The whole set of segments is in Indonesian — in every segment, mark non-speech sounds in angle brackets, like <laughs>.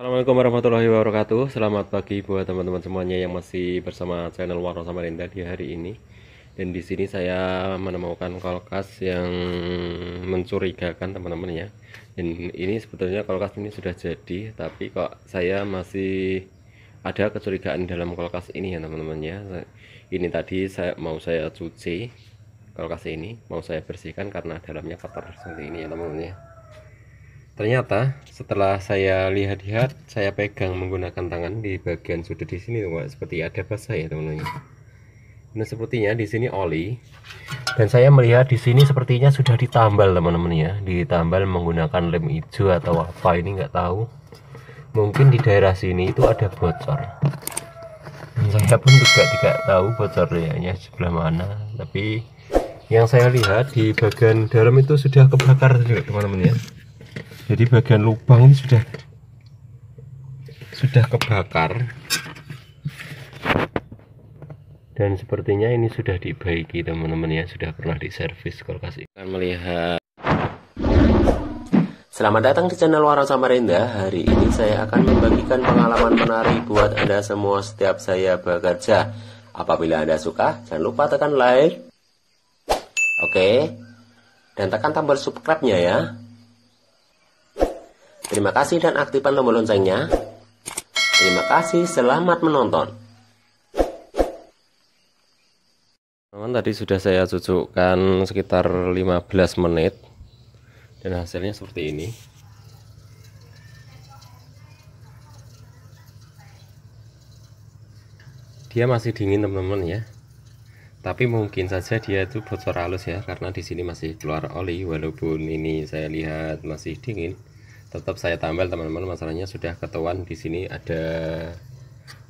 Assalamualaikum warahmatullahi wabarakatuh Selamat pagi buat teman-teman semuanya yang masih bersama channel Warno Samarinda di hari ini Dan di sini saya menemukan kolkas yang mencurigakan teman-teman ya Dan ini sebetulnya kolkas ini sudah jadi Tapi kok saya masih ada kecurigaan dalam kolkas ini ya teman-teman ya Ini tadi saya mau saya cuci kolkas ini Mau saya bersihkan karena dalamnya kotor seperti ini ya teman-teman ya ternyata setelah saya lihat-lihat saya pegang menggunakan tangan di bagian sudut di sini tuh seperti ada basah ya teman-teman nah sepertinya di sini oli dan saya melihat di sini sepertinya sudah ditambal teman-teman ya ditambal menggunakan lem hijau atau apa ini nggak tahu mungkin di daerah sini itu ada bocor dan saya pun juga tidak tahu bocornya sebelah mana tapi yang saya lihat di bagian dalam itu sudah kebakar juga teman-teman ya jadi bagian lubang ini sudah sudah kebakar dan sepertinya ini sudah dibaiki teman-teman ya sudah pernah diservis kalau kasih melihat Selamat datang di channel Waro Samarinda Hari ini saya akan membagikan pengalaman menari buat Anda semua setiap saya bekerja Apabila Anda suka, jangan lupa tekan like Oke Dan tekan tombol subscribe-nya ya Terima kasih dan aktifkan tombol loncengnya. Terima kasih, selamat menonton. Teman tadi sudah saya cucukkan sekitar 15 menit dan hasilnya seperti ini. Dia masih dingin teman-teman ya. Tapi mungkin saja dia itu bocor halus ya karena di sini masih keluar oli walaupun ini saya lihat masih dingin tetap saya tambal teman-teman masalahnya sudah ketahuan di sini ada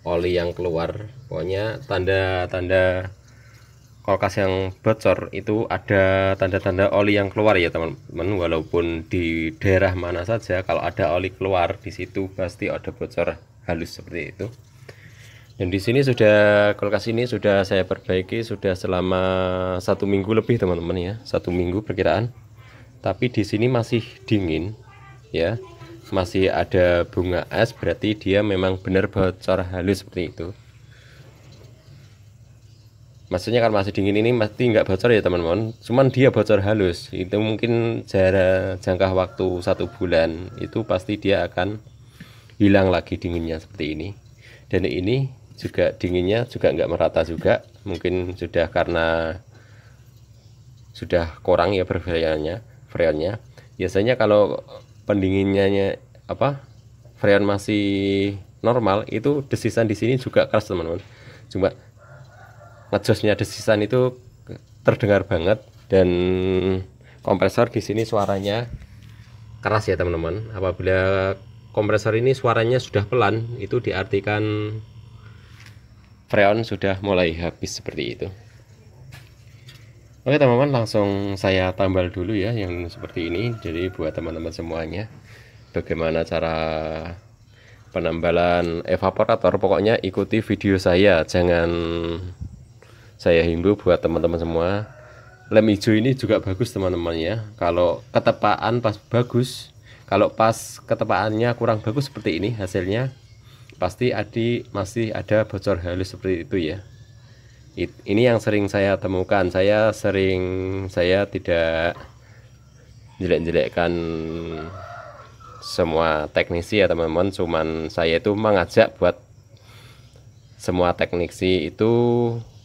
oli yang keluar pokoknya tanda-tanda kulkas yang bocor itu ada tanda-tanda oli yang keluar ya teman-teman walaupun di daerah mana saja kalau ada oli keluar di situ pasti ada bocor halus seperti itu dan di sini sudah kulkas ini sudah saya perbaiki sudah selama satu minggu lebih teman-teman ya satu minggu perkiraan tapi di sini masih dingin ya masih ada bunga es berarti dia memang benar bocor halus seperti itu maksudnya kan masih dingin ini pasti nggak bocor ya teman-teman cuman dia bocor halus itu mungkin jarak jangka waktu satu bulan itu pasti dia akan hilang lagi dinginnya seperti ini dan ini juga dinginnya juga nggak merata juga mungkin sudah karena sudah kurang ya berfreonnya freonnya biasanya kalau pendinginnya apa freon masih normal itu desisan di sini juga keras teman-teman cuma ngejosnya desisan itu terdengar banget dan kompresor di sini suaranya keras ya teman-teman apabila kompresor ini suaranya sudah pelan itu diartikan freon sudah mulai habis seperti itu Oke teman-teman langsung saya tambal dulu ya yang seperti ini jadi buat teman-teman semuanya bagaimana cara penambalan evaporator pokoknya ikuti video saya jangan saya himbau buat teman-teman semua lem hijau ini juga bagus teman-teman ya kalau ketepaan pas bagus kalau pas ketepaannya kurang bagus seperti ini hasilnya pasti adi masih ada bocor halus seperti itu ya It, ini yang sering saya temukan saya sering saya tidak jelek-jelekkan semua teknisi ya teman-teman cuman saya itu mengajak buat semua teknisi itu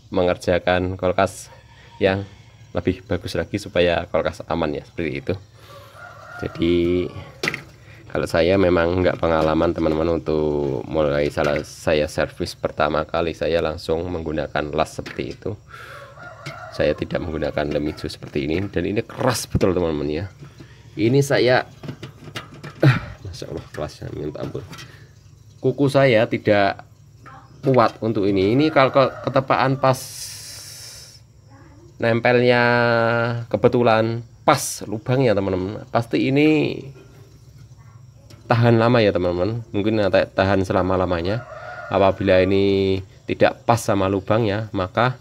mengerjakan kulkas yang lebih bagus lagi supaya kulkas aman ya seperti itu jadi kalau saya memang nggak pengalaman teman-teman untuk mulai salah saya servis pertama kali saya langsung menggunakan las seperti itu saya tidak menggunakan lemitsu seperti ini dan ini keras betul teman-teman ya ini saya ah, Masya Allah kelasnya minta ampun kuku saya tidak kuat untuk ini ini kalau ketepaan pas nempelnya kebetulan pas lubangnya teman-teman pasti ini tahan lama ya teman-teman mungkin tahan selama-lamanya apabila ini tidak pas sama lubang ya maka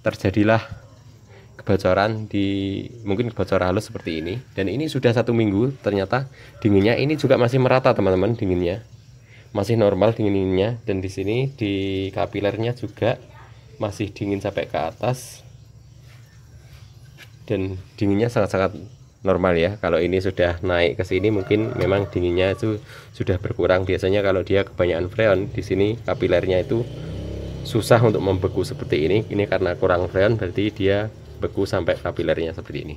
terjadilah kebocoran di mungkin kebocoran halus seperti ini dan ini sudah satu minggu ternyata dinginnya ini juga masih merata teman-teman dinginnya masih normal dinginnya dan di sini di kapilernya juga masih dingin sampai ke atas dan dinginnya sangat-sangat normal ya kalau ini sudah naik ke sini mungkin memang dinginnya itu sudah berkurang biasanya kalau dia kebanyakan freon di sini kapilernya itu susah untuk membeku seperti ini ini karena kurang freon berarti dia beku sampai kapilernya seperti ini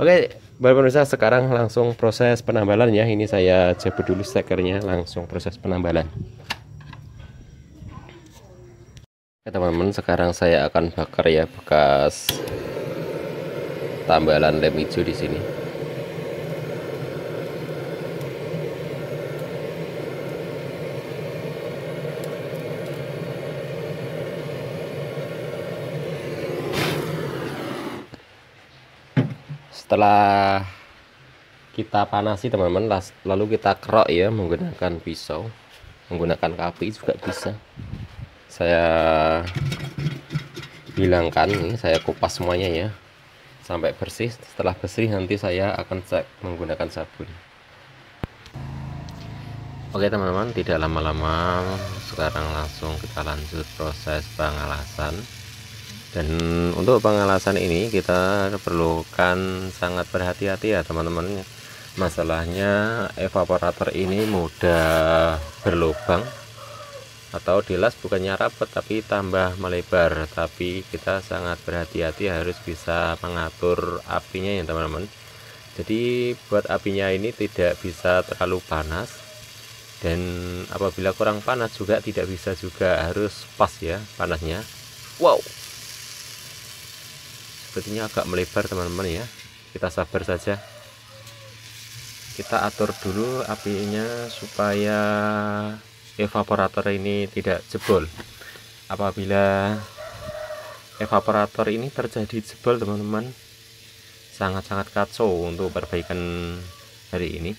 Oke baru pemirsa sekarang langsung proses penambalan ya ini saya jebut dulu stekernya langsung proses penambalan Oke teman-teman sekarang saya akan bakar ya bekas tambalan lem hijau di sini setelah kita panasi teman-teman lalu kita kerok ya menggunakan pisau menggunakan kapi juga bisa saya bilangkan ini saya kupas semuanya ya sampai bersih setelah bersih nanti saya akan cek menggunakan sabun Oke teman-teman tidak lama-lama sekarang langsung kita lanjut proses pengalasan dan untuk pengalasan ini kita perlukan sangat berhati-hati ya teman-teman masalahnya evaporator ini mudah berlubang atau dilas bukannya rapat tapi tambah melebar tapi kita sangat berhati-hati harus bisa mengatur apinya ya teman-teman jadi buat apinya ini tidak bisa terlalu panas dan apabila kurang panas juga tidak bisa juga harus pas ya panasnya wow sepertinya agak melebar teman-teman ya kita sabar saja kita atur dulu apinya supaya evaporator ini tidak jebol apabila evaporator ini terjadi jebol teman-teman sangat-sangat kacau untuk perbaikan hari ini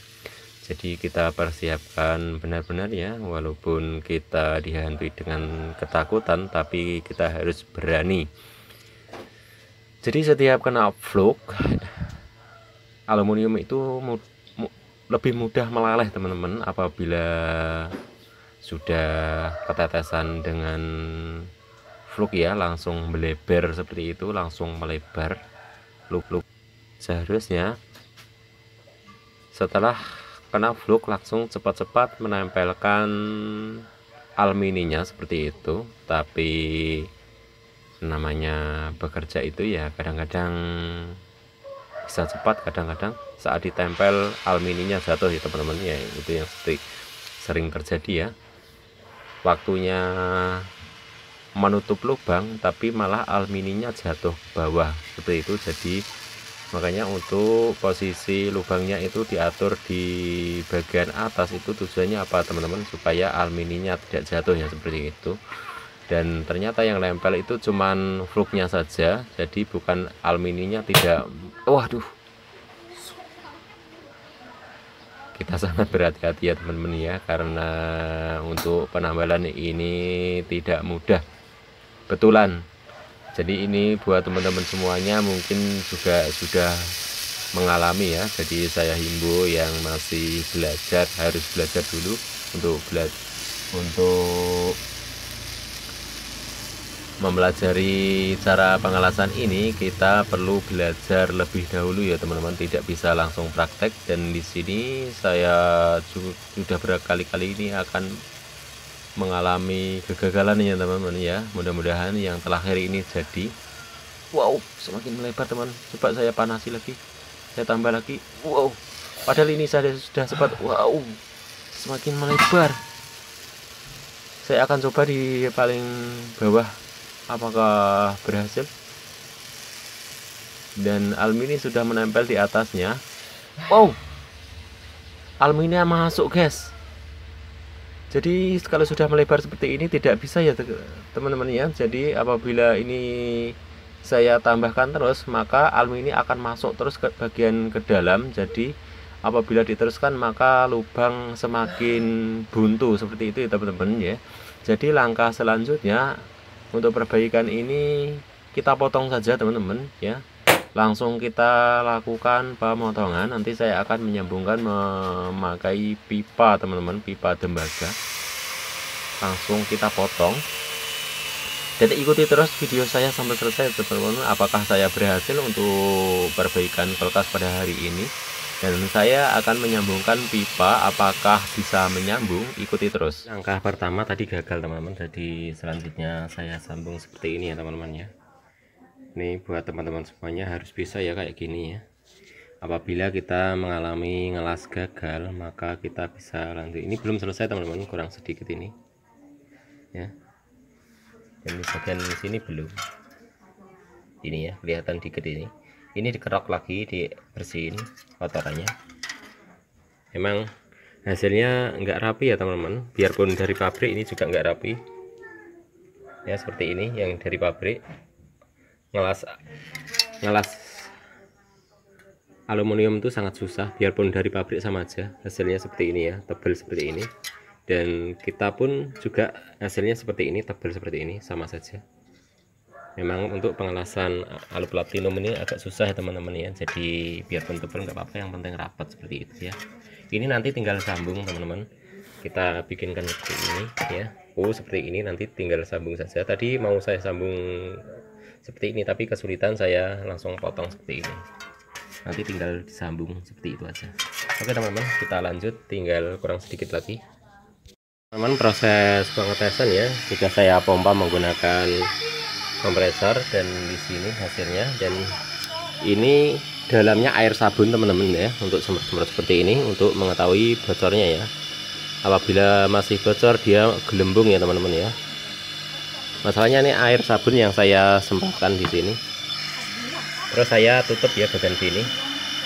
jadi kita persiapkan benar-benar ya walaupun kita dihantui dengan ketakutan tapi kita harus berani jadi setiap kena vlog aluminium itu mu, mu, lebih mudah meleleh teman-teman apabila sudah ketetesan dengan vlog ya langsung melebar seperti itu langsung melebar fluk-fluk seharusnya setelah kena vlog langsung cepat-cepat menempelkan alumininya seperti itu tapi namanya bekerja itu ya kadang-kadang bisa cepat kadang-kadang saat ditempel almininya jatuh ya teman-teman ya itu yang sering, sering terjadi ya waktunya menutup lubang tapi malah almininya jatuh ke bawah seperti itu jadi makanya untuk posisi lubangnya itu diatur di bagian atas itu tujuannya apa teman-teman supaya almininya tidak jatuh ya seperti itu dan ternyata yang nempel itu cuman fluknya saja jadi bukan aluminiumnya tidak waduh kita sangat berhati-hati ya teman-teman ya karena untuk penambalan ini tidak mudah betulan jadi ini buat teman-teman semuanya mungkin juga sudah mengalami ya jadi saya himbau yang masih belajar harus belajar dulu untuk belajar untuk Mempelajari cara pengelasan ini kita perlu belajar lebih dahulu ya teman-teman tidak bisa langsung praktek dan di sini saya sudah berkali-kali ini akan mengalami kegagalan ya teman-teman ya mudah-mudahan yang terakhir ini jadi wow semakin melebar teman coba saya panasi lagi saya tambah lagi wow padahal ini saya sudah sempat wow semakin melebar saya akan coba di paling bawah apakah berhasil dan Almini sudah menempel di atasnya wow Almini masuk guys jadi kalau sudah melebar seperti ini tidak bisa ya teman-teman ya jadi apabila ini saya tambahkan terus maka Almini akan masuk terus ke bagian ke dalam jadi apabila diteruskan maka lubang semakin buntu seperti itu ya teman-teman ya jadi langkah selanjutnya untuk perbaikan ini kita potong saja teman-teman ya langsung kita lakukan pemotongan nanti saya akan menyambungkan memakai pipa teman-teman pipa dembaga langsung kita potong dan ikuti terus video saya sampai selesai teman-teman apakah saya berhasil untuk perbaikan kertas pada hari ini dan saya akan menyambungkan pipa, apakah bisa menyambung? Ikuti terus. Langkah pertama tadi gagal teman-teman, jadi selanjutnya saya sambung seperti ini ya teman-teman ya. Ini buat teman-teman semuanya harus bisa ya kayak gini ya. Apabila kita mengalami ngelas gagal, maka kita bisa lanjut. Ini belum selesai teman-teman, kurang sedikit ini. Ya. Dan di bagian sini belum. Ini ya, kelihatan dikit ini ini dikerok lagi dibersihin kotorannya emang hasilnya enggak rapi ya teman-teman biarpun dari pabrik ini juga enggak rapi ya seperti ini yang dari pabrik ngelas ngelas aluminium itu sangat susah biarpun dari pabrik sama aja hasilnya seperti ini ya tebal seperti ini dan kita pun juga hasilnya seperti ini tebal seperti ini sama saja memang untuk pengelasan eh, alu platinum ini agak susah ya teman-teman ya jadi biar bentuk tebal nggak apa-apa yang penting rapat seperti itu ya ini nanti tinggal sambung teman-teman kita bikinkan seperti ini ya oh seperti ini nanti tinggal sambung saja tadi mau saya sambung seperti ini tapi kesulitan saya langsung potong seperti ini nanti tinggal disambung seperti itu aja oke teman-teman kita lanjut tinggal kurang sedikit lagi teman-teman proses pengetesan ya sudah saya pompa menggunakan kompresor dan di sini hasilnya dan ini dalamnya air sabun teman-teman ya untuk semprot-semprot seperti ini untuk mengetahui bocornya ya apabila masih bocor dia gelembung ya teman-teman ya masalahnya ini air sabun yang saya semprotkan di sini terus saya tutup ya bagian sini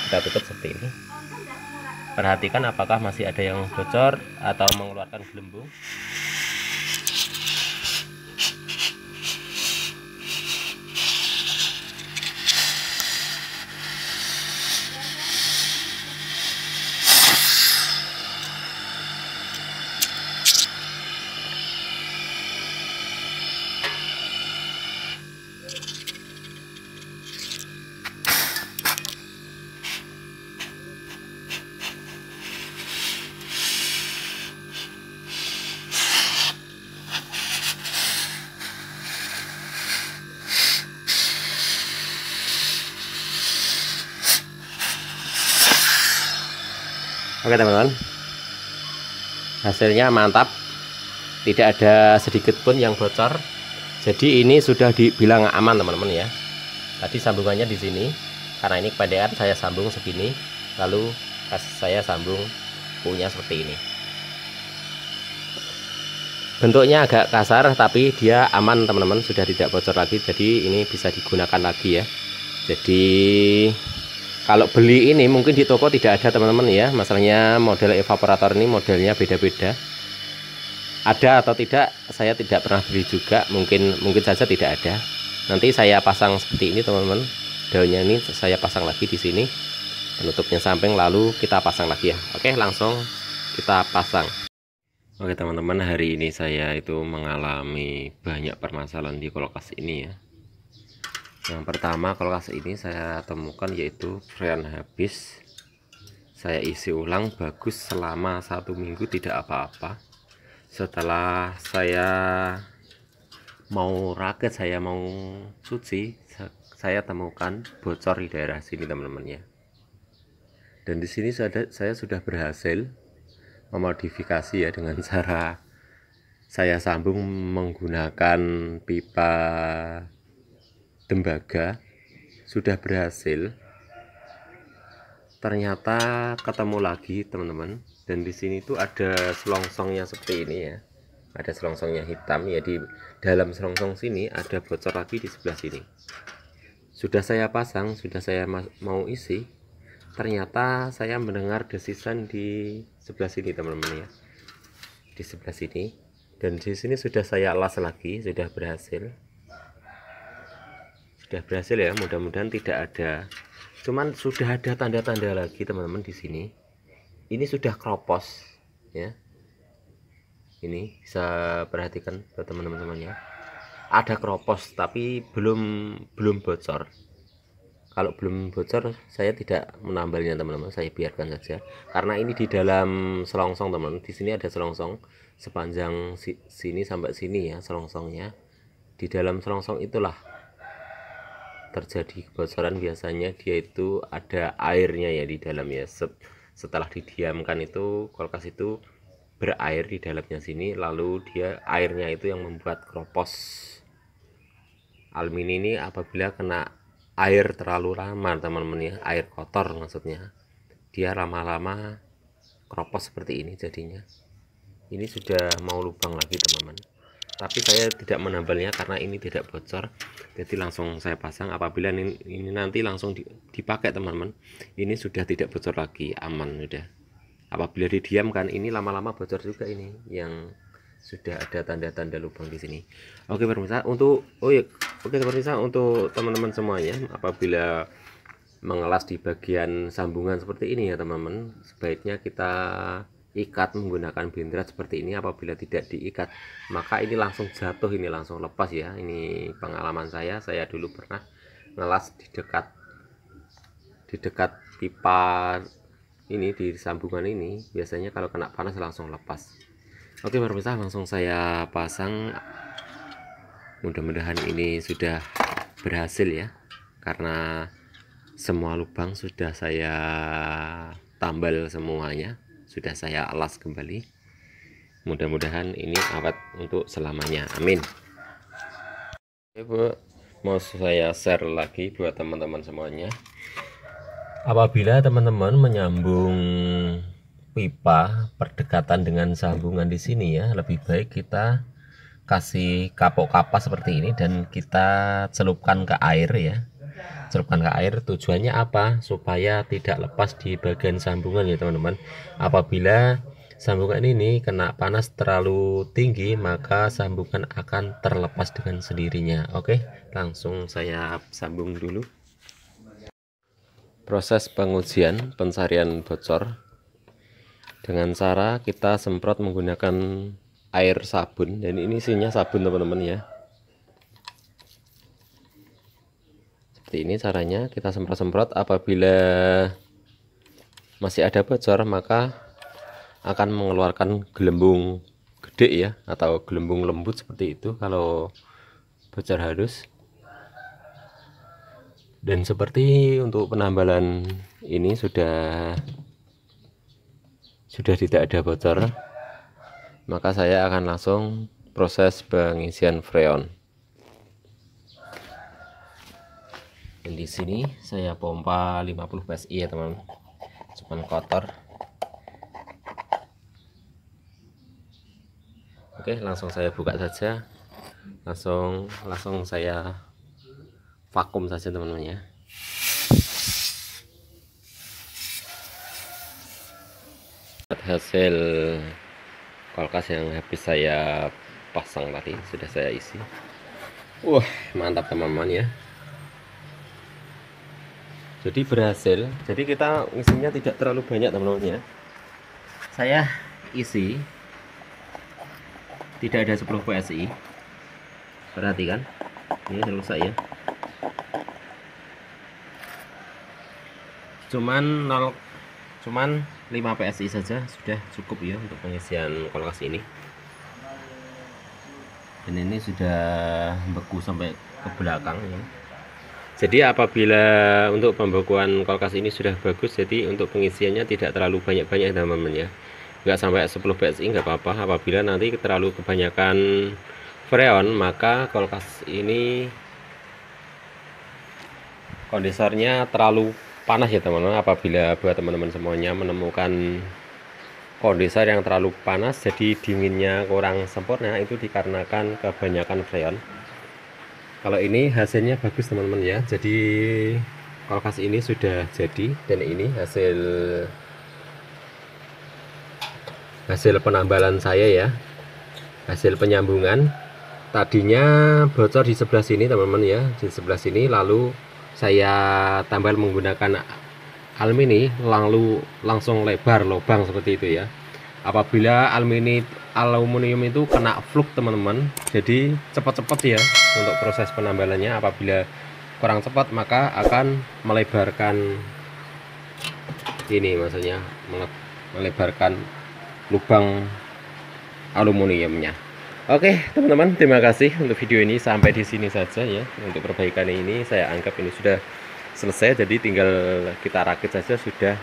kita tutup seperti ini perhatikan apakah masih ada yang bocor atau mengeluarkan gelembung oke teman-teman hasilnya mantap tidak ada sedikit pun yang bocor jadi ini sudah dibilang aman teman-teman ya tadi sambungannya di sini karena ini PDR saya sambung segini lalu saya sambung punya seperti ini bentuknya agak kasar tapi dia aman teman-teman sudah tidak bocor lagi jadi ini bisa digunakan lagi ya jadi kalau beli ini mungkin di toko tidak ada teman-teman ya masalahnya model evaporator ini modelnya beda-beda ada atau tidak saya tidak pernah beli juga mungkin mungkin saja tidak ada nanti saya pasang seperti ini teman-teman daunnya ini saya pasang lagi di sini penutupnya samping lalu kita pasang lagi ya oke langsung kita pasang oke teman-teman hari ini saya itu mengalami banyak permasalahan di kolokasi ini ya yang pertama kalau kasus ini saya temukan yaitu freon habis saya isi ulang bagus selama satu minggu tidak apa-apa setelah saya mau raket saya mau cuci saya temukan bocor di daerah sini teman-teman ya dan di sini saya sudah berhasil memodifikasi ya dengan <laughs> cara saya sambung menggunakan pipa tembaga sudah berhasil ternyata ketemu lagi teman-teman dan di sini tuh ada selongsongnya seperti ini ya ada selongsongnya hitam ya di dalam selongsong sini ada bocor lagi di sebelah sini sudah saya pasang sudah saya mau isi ternyata saya mendengar desisan di sebelah sini teman-teman ya di sebelah sini dan di sini sudah saya las lagi sudah berhasil sudah berhasil ya mudah-mudahan tidak ada cuman sudah ada tanda-tanda lagi teman-teman di sini ini sudah kropos ya ini bisa perhatikan ke teman-teman semuanya ada kropos tapi belum belum bocor kalau belum bocor saya tidak menambalnya teman-teman saya biarkan saja karena ini di dalam selongsong teman-teman di sini ada selongsong sepanjang sini sampai sini ya selongsongnya di dalam selongsong itulah terjadi kebocoran biasanya dia itu ada airnya ya di dalam ya setelah didiamkan itu kulkas itu berair di dalamnya sini lalu dia airnya itu yang membuat kropos alumini ini apabila kena air terlalu lama teman-teman ya air kotor maksudnya dia lama-lama kropos seperti ini jadinya ini sudah mau lubang lagi teman-teman tapi saya tidak menambalnya karena ini tidak bocor jadi langsung saya pasang apabila ini, ini nanti langsung dipakai teman-teman ini sudah tidak bocor lagi aman sudah apabila didiamkan ini lama-lama bocor juga ini yang sudah ada tanda-tanda lubang di sini. Oke pemirsa, untuk oh ya, oke pemirsa untuk teman-teman semuanya apabila mengelas di bagian sambungan seperti ini ya teman-teman, sebaiknya kita ikat menggunakan bintrat seperti ini apabila tidak diikat maka ini langsung jatuh ini langsung lepas ya ini pengalaman saya saya dulu pernah ngelas di dekat di dekat pipa ini di sambungan ini biasanya kalau kena panas langsung lepas oke berpisah. langsung saya pasang mudah-mudahan ini sudah berhasil ya karena semua lubang sudah saya tambal semuanya sudah saya alas kembali mudah-mudahan ini awet untuk selamanya amin Oke Bu mau saya share lagi buat teman-teman semuanya apabila teman-teman menyambung pipa berdekatan dengan sambungan di sini ya lebih baik kita kasih kapok kapas seperti ini dan kita celupkan ke air ya Cerupkan ke air tujuannya apa? Supaya tidak lepas di bagian sambungan ya teman-teman. Apabila sambungan ini kena panas terlalu tinggi maka sambungan akan terlepas dengan sendirinya. Oke, langsung saya sambung dulu. Proses pengujian pencarian bocor dengan cara kita semprot menggunakan air sabun dan ini isinya sabun teman-teman ya seperti ini caranya kita semprot-semprot apabila masih ada bocor maka akan mengeluarkan gelembung gede ya atau gelembung lembut seperti itu kalau bocor harus. dan seperti untuk penambalan ini sudah sudah tidak ada bocor maka saya akan langsung proses pengisian freon ambil di sini saya pompa 50 psi ya teman cuman kotor oke langsung saya buka saja langsung langsung saya vakum saja teman-teman ya hasil kulkas yang habis saya pasang tadi sudah saya isi wah mantap teman-teman ya jadi berhasil jadi kita isinya tidak terlalu banyak teman-teman ya saya isi tidak ada 10 PSI perhatikan ini rusak ya cuman 0 cuman 5 PSI saja sudah cukup ya untuk pengisian kolokasi ini dan ini sudah beku sampai ke belakang ya jadi apabila untuk pembekuan kulkas ini sudah bagus jadi untuk pengisiannya tidak terlalu banyak-banyak teman-teman ya nggak sampai 10 PSI nggak apa-apa apabila nanti terlalu kebanyakan freon maka kulkas ini kondisornya terlalu panas ya teman-teman apabila buat teman-teman semuanya menemukan kondensor yang terlalu panas jadi dinginnya kurang sempurna itu dikarenakan kebanyakan freon kalau ini hasilnya bagus teman-teman ya jadi kulkas ini sudah jadi dan ini hasil hasil penambalan saya ya hasil penyambungan tadinya bocor di sebelah sini teman-teman ya di sebelah sini lalu saya tambal menggunakan almini lalu langsung lebar lubang seperti itu ya apabila alumini aluminium itu kena fluk teman-teman jadi cepat-cepat ya untuk proses penambalannya apabila kurang cepat maka akan melebarkan ini maksudnya melebarkan lubang aluminiumnya Oke teman-teman terima kasih untuk video ini sampai di sini saja ya untuk perbaikan ini saya anggap ini sudah selesai jadi tinggal kita rakit saja sudah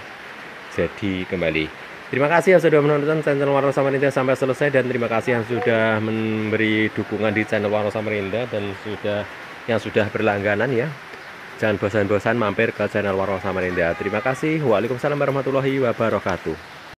jadi kembali Terima kasih yang sudah menonton channel Warna Samarinda sampai selesai dan terima kasih yang sudah memberi dukungan di channel Warna Samarinda dan sudah yang sudah berlangganan ya. Jangan bosan-bosan mampir ke channel Warna Samarinda. Terima kasih. Waalaikumsalam warahmatullahi wabarakatuh.